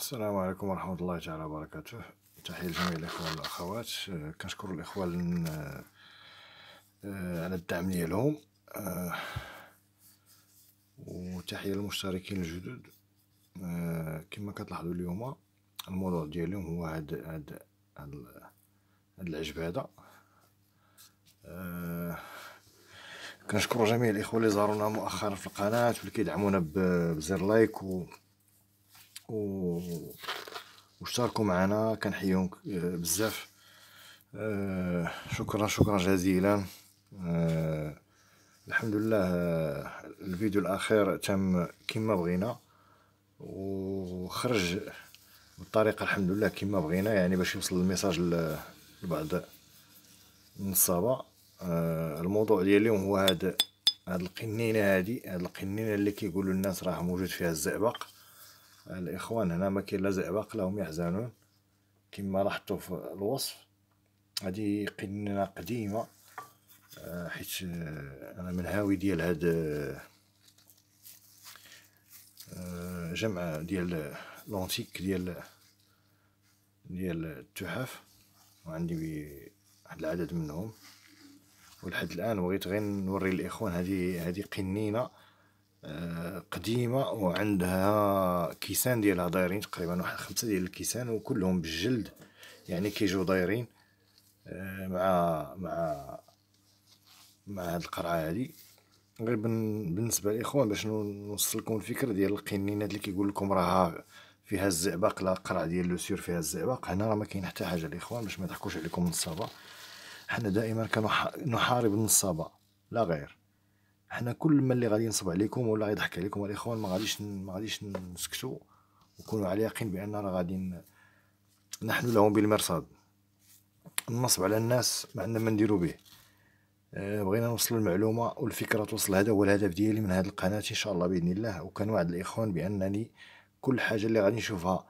السلام عليكم ورحمة الله تعالى وبركاته تحية لجميع الإخوان والأخوات آه، كنشكر الإخوة آه، على الدعم ديالهم آه، وتحية للمشتركين الجدد كما كتلاحظوا اليوم الموضوع ديالهم هو هاد هاد هاد, هاد العجب هذا كنشكر جميع الإخوة اللي زارونا مؤخرا في القناة واللي كيدعمونا بزر لايك و و واشتركوا معنا كنحييهم آه، بزاف آه، شكرا شكرا جزيلا آه، الحمد لله الفيديو الاخير تم كما بغينا وخرج بالطريقه الحمد لله كما بغينا يعني باش يوصل الميساج لبعض النصابه الموضوع ديال اليوم هو هذا هاد القنينه هذه هاد القنينه اللي كيقولوا الناس راه موجود فيها الزئبق الإخوان هنا ما كاين لا زئبق لهم يحزنون كما لاحظتوا في الوصف هذه قنينة قديمة آه، حيت آه، أنا من هاوي ديال هاد آه، جمع ديال لونتيك ديال ديال التحف وعندي واحد العدد منهم ولحد الان بغيت غير نوري الاخوان هذه هذه قنينه قديمه وعندها كيسان ديالها دايرين تقريبا واحد خمسه ديال الكيسان وكلهم بالجلد يعني كيجيو دايرين آه، مع مع مع هاد القرعه هادي غير بالنسبه للاخوان باش نوصلكم الفكره ديال القنينات اللي كيقول لكم راها فيها الزئبق لا قرع ديال لو سير فيها الزئبق هنا راه ما كاين حتى حاجه الاخوان باش ما يضحكوش عليكم النصابه حنا دائما كنحارب النصابه لا غير حنا كل ما اللي غادي ينصب عليكم ولا يضحك عليكم الاخوان ما غاديش ما غاديش نسكتوا وكونوا على يقين بان راه غادي نحن لهم بالمرصاد النصب على الناس ما عندنا ما نديرو به آه، بغينا نوصلوا المعلومه والفكره توصل هذا هو الهدف ديالي من هذه القناه ان شاء الله باذن الله وعد الاخوان بانني كل حاجه اللي غادي نشوفها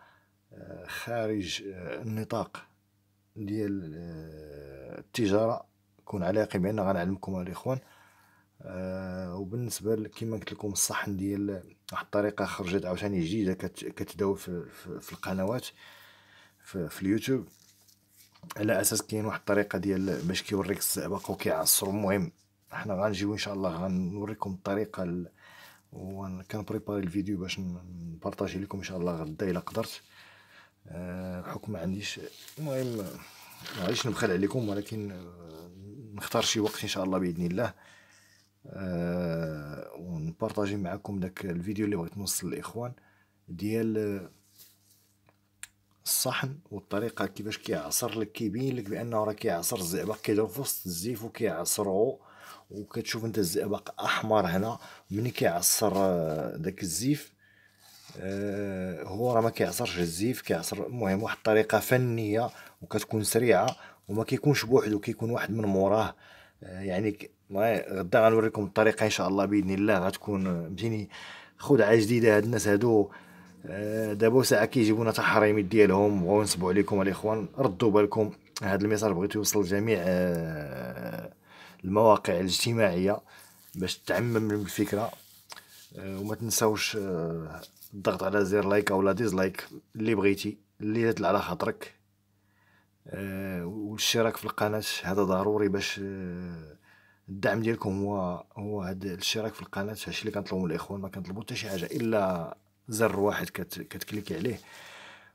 آه، خارج آه، النطاق ديال التجاره كون على يقين بان غنعلمكم الاخوان آه وبالنسبه كما قلت لكم الصحن ديال واحد الطريقه خرجت عاوتاني جديده كتداول في, في, في القنوات في, في اليوتيوب على اساس كاين واحد الطريقه ديال باش كيوريك الزئبق وكيعصر المهم حنا غنجيو ان شاء الله غنوريكم الطريقه ال... بريباري الفيديو باش نبارطاجي لكم ان شاء الله غدا الا قدرت أه بحكم ما عنديش المهم ما نبخل عليكم ولكن آه، نختار شي وقت ان شاء الله باذن الله آه، ونبارطاجي معكم داك الفيديو اللي بغيت نوصل للاخوان ديال آه، الصحن والطريقه كيفاش كيعصر لك كيبين لك بانه راه كيعصر الزئبق كيدير في وسط الزيف وكيعصرو وكتشوف انت الزئبق احمر هنا ملي كيعصر آه، داك الزيف آه هو راه ما كيعصرش الزيف كيعصر المهم واحد الطريقه فنيه وكتكون سريعه وما كيكونش بوحدو كيكون واحد من موراه يعني غدا غنوريكم الطريقه ان شاء الله باذن الله غتكون فهمتيني خدعه جديده هاد الناس هادو آه، دابا ساعه كيجيبونا تحريمات ديالهم بغاو عليكم الاخوان ردوا بالكم هذا الميساج بغيت يوصل لجميع آه، المواقع الاجتماعيه باش تعمم الفكره آه، وما تنساوش الضغط على زر لايك او لا ديزلايك اللي بغيتي اللي جات على خاطرك آه، والاشتراك في القناه هذا ضروري باش آه، الدعم ديالكم هو هو هذا الاشتراك في القناه هادشي اللي كنطلبوا من الاخوان ما كنطلبوا حتى شي حاجه الا زر واحد كت كتكليكي عليه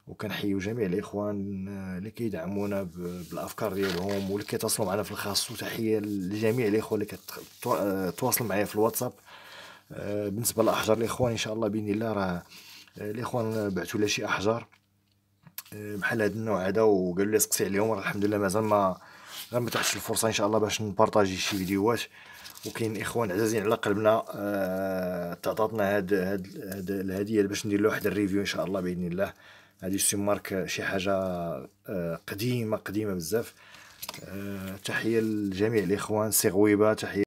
وكنحيوا جميع الاخوان آه، اللي كيدعمونا بالافكار ديالهم واللي كيتواصلوا معنا في الخاص وتحيه لجميع الاخوان اللي كتواصل معايا في الواتساب بالنسبه لاحجار الاخوان ان شاء الله باذن الله راه الاخوان بعثوا لي شي احجار آه، بحال هذا النوع هذا وقالوا لي سقسي عليهم الحمد لله مازال ما غير ما تحتش الفرصه ان شاء الله باش نبارطاجي شي فيديوهات وكاين اخوان عزازين على قلبنا آه تعطاتنا هاد هاد هاد الهديه باش ندير له واحد الريفيو ان شاء الله باذن الله هادي سي مارك آه، شي حاجه آه قديمه قديمه بزاف آه تحيه لجميع الاخوان سي غويبه تحيه